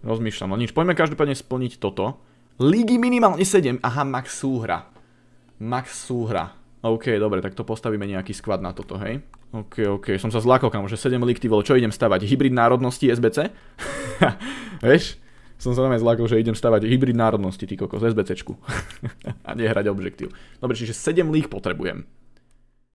Rozmýšľam, no nič. Poďme každopádne splniť toto. Lígy minimálne 7. Aha, max súhra. Max súhra. OK, dobre, tak to postavíme nejaký skvad na toto, hej? OK, OK, som sa zlákol, kamože že 7 lík, ty vole, čo idem stavať? Hybrid národnosti SBC? Vieš? Som sa nami zlákol, že idem stavať hybrid národnosti, ty kokos, SBCčku. A nehrať objektív. Dobre, čiže 7 lík potrebujem.